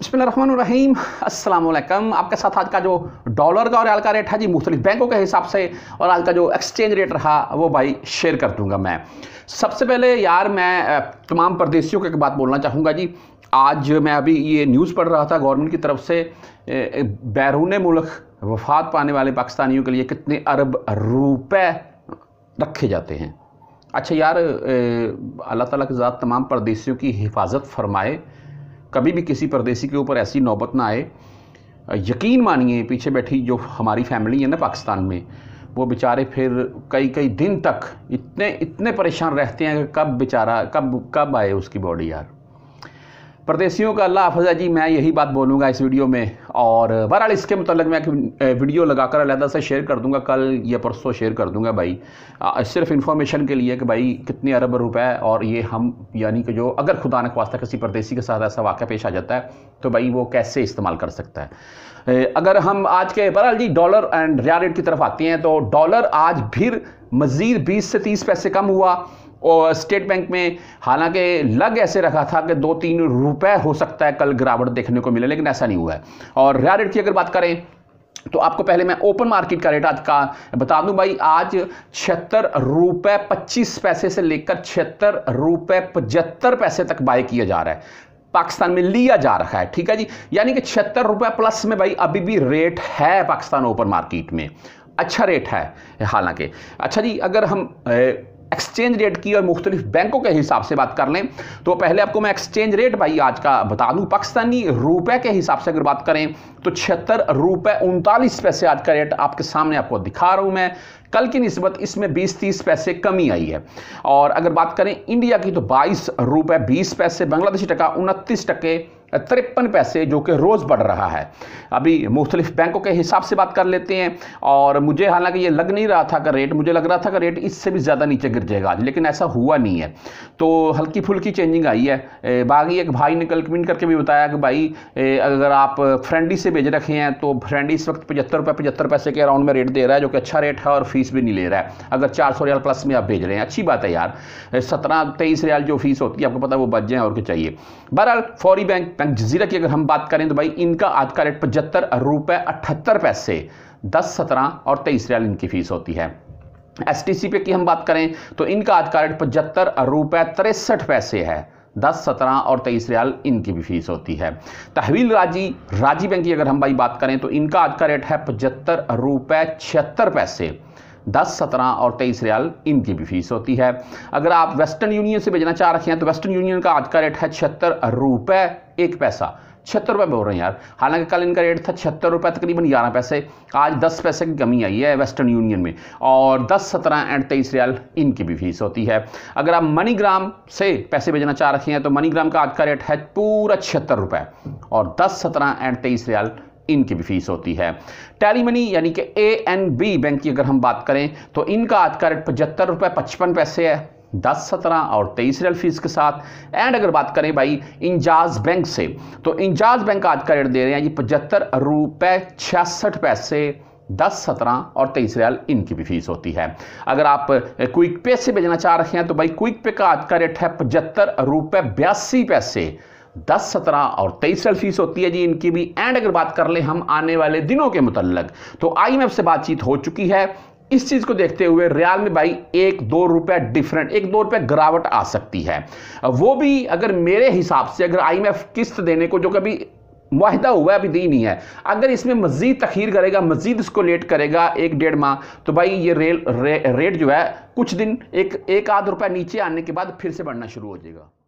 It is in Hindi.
अस्सलाम वालेकुम आपके साथ आज का जो डॉलर का और आल का रेट है जी मुख्तलिफ बैंकों के हिसाब से और आज का जो एक्सचेंज रेट रहा वो भाई शेयर कर दूंगा मैं सबसे पहले यार मैं तमाम परदेशियों एक बात बोलना चाहूँगा जी आज मैं अभी ये न्यूज़ पढ़ रहा था गवर्नमेंट की तरफ से बैरून मुल्क वफात पाने वाले पाकिस्तानियों के लिए कितने अरब रुपये रखे जाते हैं अच्छा यार अल्लाह ताला के ज़ात तमाम परदेशियों की हिफाजत फरमाए कभी भी किसी परदेसी के ऊपर ऐसी नौबत ना आए यकीन मानिए पीछे बैठी जो हमारी फैमिली है ना पाकिस्तान में वो बेचारे फिर कई कई दिन तक इतने इतने परेशान रहते हैं कि कब बेचारा कब कब आए उसकी बॉडी यार प्रदेशियों का अल्लाह हाफजा जी मैं यही बात बोलूँगा इस वीडियो में और बहरहाल इसके मतलब मैं वीडियो लगाकर अलहदा से शेयर कर दूँगा कल या परसों शेयर कर दूँगा भाई आ, सिर्फ इन्फॉर्मेशन के लिए कि भाई कितने अरब रुपए और ये हम यानी कि जो अगर खुदा न वास्ता किसी परदेसी के साथ ऐसा वाक़ पेश आ जाता है तो भाई वो कैसे इस्तेमाल कर सकता है अगर हम आज के बहरहाल जी डॉलर एंड रिया की तरफ आते हैं तो डॉलर आज फिर मज़ीद बीस से तीस पैसे कम हुआ और स्टेट बैंक में हालांकि लग ऐसे रखा था कि दो तीन रुपए हो सकता है कल गिरावट देखने को मिले लेकिन ऐसा नहीं हुआ है और रेया रेट की अगर बात करें तो आपको पहले मैं ओपन मार्केट का रेट आज का बता दूं भाई आज छिहत्तर रुपए पच्चीस पैसे से लेकर छिहत्तर रुपए पचहत्तर पैसे तक बाय किया जा रहा है पाकिस्तान में लिया जा रहा है ठीक है जी यानी कि छिहत्तर रुपए प्लस में भाई अभी भी रेट है पाकिस्तान ओपन मार्केट में अच्छा रेट है हालांकि अच्छा जी अगर हम ए, एक्सचेंज रेट की और मुख्तलिफ बैंकों के हिसाब से बात कर लें तो पहले आपको मैं एक्सचेंज रेट भाई आज का बता दूं पाकिस्तानी रुपए के हिसाब से अगर बात करें तो छिहत्तर रुपए उनतालीस पैसे आज का रेट आपके सामने आपको दिखा रहा हूं मैं कल की नस्बत इसमें 20-30 पैसे कमी आई है और अगर बात करें इंडिया की तो बाईस रुपए बीस पैसे बांग्लादेशी टका उनतीस टके तिरपन पैसे जो कि रोज़ बढ़ रहा है अभी मुख्तलिफ बैंकों के हिसाब से बात कर लेते हैं और मुझे हालांकि ये लग नहीं रहा था कि रेट मुझे लग रहा था कि रेट इससे भी ज़्यादा नीचे गिर जाएगा आज लेकिन ऐसा हुआ नहीं है तो हल्की फुल्की चेंजिंग आई है बाकी एक भाई ने कमेंट करके भी बताया कि भाई अगर आप फ्रेंडी से भेज रखे हैं तो फ्रेंडी इस वक्त पचहत्तर रुपये पचहत्तर पैसे के अराउंड में रेट दे रहा है जो कि अच्छा रेट है और फीस भी नहीं ले रहा है अगर चार सौ रियाल प्लस में आप भेज रहे हैं अच्छी बात है यार सत्रह तेईस रियाल जो फीस होती है आपको पता है वो बच जाए और क्या चाहिए बहरहाल फौरी बैंक बैंक जजीरा की अगर हम बात करें तो भाई इनका आज का रेट पचहत्तर रुपए अठहत्तर पैसे दस सत्रह और तेईस रियाल इनकी फीस होती है एस टी सी पे की हम बात करें तो इनका आज का रेट पचहत्तर रुपए तिरसठ पैसे है दस सत्रह और तेईस रियाल इनकी भी फीस होती है तहवील राजी राजी बैंक की अगर हम भाई बात करें तो इनका आज का रेट है पचहत्तर रुपए छिहत्तर पैसे दस सत्रह और तेईस रियाल इनकी भी फीस होती है अगर आप वेस्टर्न यूनियन से भेजना चाह रखे हैं तो वेस्टर्न यूनियन का आज का रेट है छिहत्तर रुपए एक पैसा छिहत्तर रुपए बोल रहे हैं यार हालांकि कल इनका रेट था छिहत्तर रुपये तकरीबन ग्यारह पैसे आज दस पैसे की कमी आई है वेस्टर्न यूनियन में और दस सत्रह एंड तेईस रियाल इनकी भी फीस होती है अगर आप मनीग्राम से पैसे भेजना चाह रखे हैं तो मनीग्राम का आज का रेट है पूरा छिहत्तर रुपए और दस सत्रह एंड तेईस रियाल इनकी भी फीस होती है टैली मनी यानी कि ए एन बी बैंक की अगर हम बात करें तो इनका आज का रेट पचहत्तर रुपये पचपन पैसे है दस सत्रह और तेईस रियल फीस के साथ एंड अगर बात करें भाई इंजाज बैंक से तो इंजाज बैंक आज का रेट दे रहे हैं ये पचहत्तर रुपये छियासठ पैसे दस सत्रह और तेईस रियाल इनकी भी फीस होती है अगर आप क्विक पे से भेजना चाह रहे हैं तो भाई क्विक पे का आज का रेट है पचहत्तर रुपये बयासी पैसे दस सत्रह और तेईस फीस होती है जी इनकी भी एंड अगर बात कर लें हम आने वाले दिनों के मुतलक तो एफ से बातचीत हो चुकी है इस चीज को देखते हुए रियाल में भाई एक दो रुपए डिफरेंट एक दो रुपए गिरावट आ सकती है वो भी अगर मेरे हिसाब से अगर आईएमएफ किस्त देने को जो कभी माहिदा हुआ अभी दी नहीं है अगर इसमें मजीद तखीर करेगा मजीद इसको लेट करेगा एक डेढ़ माह तो भाई ये रेल रे, रेट जो है कुछ दिन एक एक आध रुपया नीचे आने के बाद फिर से बढ़ना शुरू हो जाएगा